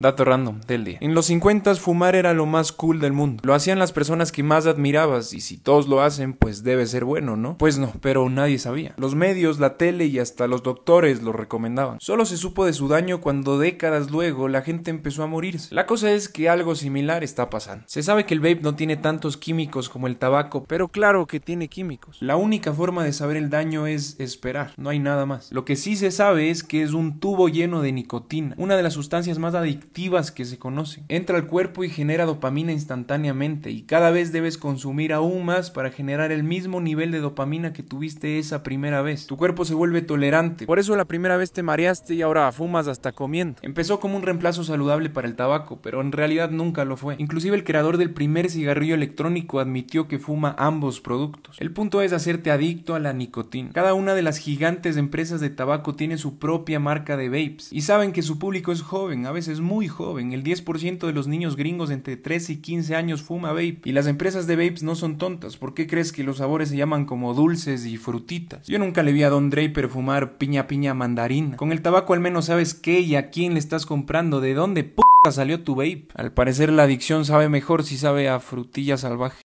Dato random del día. En los 50 fumar era lo más cool del mundo. Lo hacían las personas que más admirabas y si todos lo hacen, pues debe ser bueno, ¿no? Pues no, pero nadie sabía. Los medios, la tele y hasta los doctores lo recomendaban. Solo se supo de su daño cuando décadas luego la gente empezó a morirse. La cosa es que algo similar está pasando. Se sabe que el vape no tiene tantos químicos como el tabaco, pero claro que tiene químicos. La única forma de saber el daño es esperar, no hay nada más. Lo que sí se sabe es que es un tubo lleno de nicotina, una de las sustancias más adictivas que se conocen. Entra al cuerpo y genera dopamina instantáneamente y cada vez debes consumir aún más para generar el mismo nivel de dopamina que tuviste esa primera vez. Tu cuerpo se vuelve tolerante. Por eso la primera vez te mareaste y ahora fumas hasta comiendo. Empezó como un reemplazo saludable para el tabaco, pero en realidad nunca lo fue. Inclusive el creador del primer cigarrillo electrónico admitió que fuma ambos productos. El punto es hacerte adicto a la nicotina. Cada una de las gigantes empresas de tabaco tiene su propia marca de vapes y saben que su público es joven, a veces muy muy joven. El 10% de los niños gringos entre 3 y 15 años fuma vape. Y las empresas de vapes no son tontas. ¿Por qué crees que los sabores se llaman como dulces y frutitas? Yo nunca le vi a Don Draper fumar piña piña mandarina. Con el tabaco al menos sabes qué y a quién le estás comprando, de dónde p salió tu vape. Al parecer la adicción sabe mejor si sabe a frutilla salvaje.